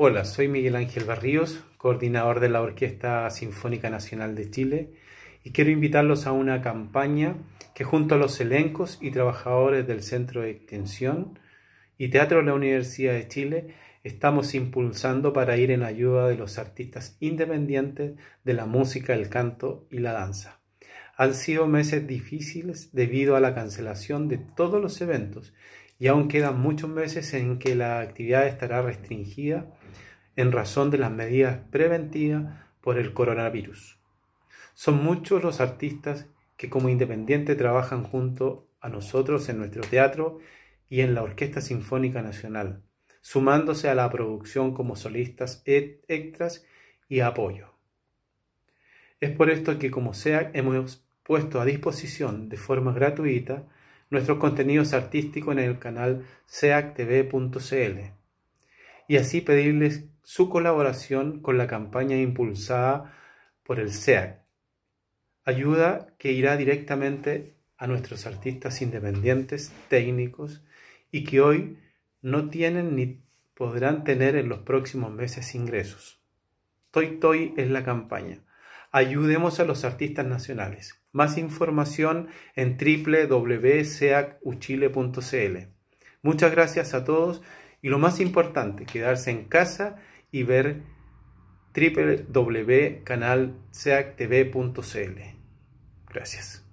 Hola, soy Miguel Ángel Barríos, coordinador de la Orquesta Sinfónica Nacional de Chile, y quiero invitarlos a una campaña que junto a los elencos y trabajadores del Centro de Extensión y Teatro de la Universidad de Chile estamos impulsando para ir en ayuda de los artistas independientes de la música, el canto y la danza. Han sido meses difíciles debido a la cancelación de todos los eventos y aún quedan muchos meses en que la actividad estará restringida en razón de las medidas preventivas por el coronavirus. Son muchos los artistas que como independientes trabajan junto a nosotros en nuestro teatro y en la Orquesta Sinfónica Nacional, sumándose a la producción como solistas extras y apoyo. Es por esto que como sea hemos puesto a disposición de forma gratuita nuestros contenidos artísticos en el canal seactv.cl y así pedirles su colaboración con la campaña impulsada por el SEAC, ayuda que irá directamente a nuestros artistas independientes, técnicos y que hoy no tienen ni podrán tener en los próximos meses ingresos. Toy Toy es la campaña. Ayudemos a los artistas nacionales. Más información en www.seacuchile.cl. Muchas gracias a todos y lo más importante, quedarse en casa y ver www.canalseactv.cl. Gracias.